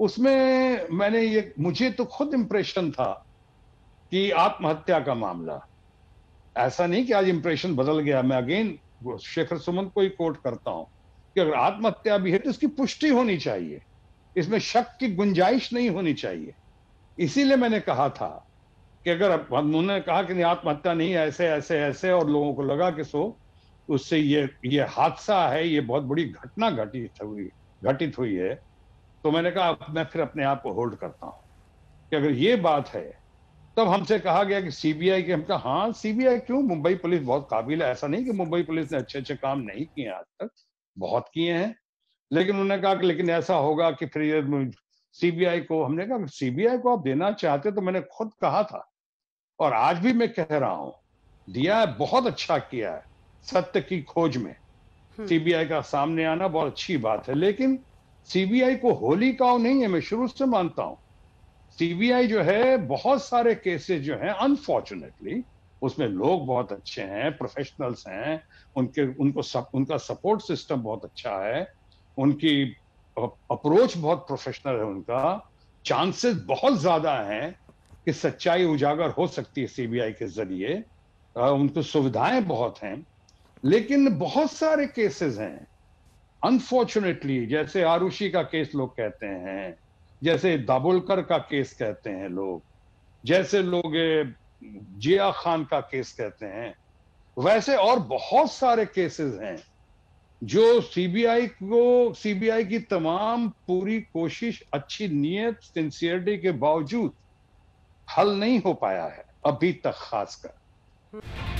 उसमें मैंने ये मुझे तो खुद इम्प्रेशन था कि आत्महत्या का मामला ऐसा नहीं कि आज इम्प्रेशन बदल गया मैं अगेन शेखर सुमन को ही कोट करता हूं कि अगर आत्महत्या भी है तो इसकी पुष्टि होनी चाहिए इसमें शक की गुंजाइश नहीं होनी चाहिए इसीलिए मैंने कहा था कि अगर उन्होंने कहा कि नहीं आत्महत्या नहीं ऐसे ऐसे ऐसे और लोगों को लगा कि सो उससे ये ये हादसा है ये बहुत बड़ी घटना घटित हुई घटित हुई है तो मैंने कहा मैं फिर अपने आप को होल्ड करता हूं कि अगर ये बात है तब हमसे कहा गया कि सीबीआई के हम कहा हाँ सीबीआई क्यों मुंबई पुलिस बहुत काबिल है ऐसा नहीं कि मुंबई पुलिस ने अच्छे अच्छे काम नहीं किए आज तक बहुत किए हैं लेकिन उन्होंने कहा कि लेकिन ऐसा होगा कि फिर ये सीबीआई को हमने कहा सीबीआई को आप देना चाहते तो मैंने खुद कहा था और आज भी मैं कह रहा हूं दिया है बहुत अच्छा किया है सत्य की खोज में सीबीआई हम्म। का सामने आना बहुत अच्छी बात है लेकिन सीबीआई को होली काउ नहीं है मैं शुरू से मानता हूं सीबीआई जो है बहुत सारे केसेस जो हैं अनफॉर्चुनेटली उसमें लोग बहुत अच्छे हैं प्रोफेशनल्स हैं उनके उनको सप, उनका सपोर्ट सिस्टम बहुत अच्छा है उनकी अप्रोच बहुत प्रोफेशनल है उनका चांसेस बहुत ज्यादा हैं कि सच्चाई उजागर हो सकती है सीबीआई के जरिए उनको सुविधाएं बहुत हैं लेकिन बहुत सारे केसेस हैं अनफॉर्चुनेटली जैसे आरुषि का केस लोग कहते हैं जैसे दाबोलकर का केस कहते हैं लोग जैसे लोग जिया खान का केस कहते हैं वैसे और बहुत सारे केसेस हैं जो सीबीआई को सीबीआई की तमाम पूरी कोशिश अच्छी नीयत सिंसियरिटी के बावजूद हल नहीं हो पाया है अभी तक खासकर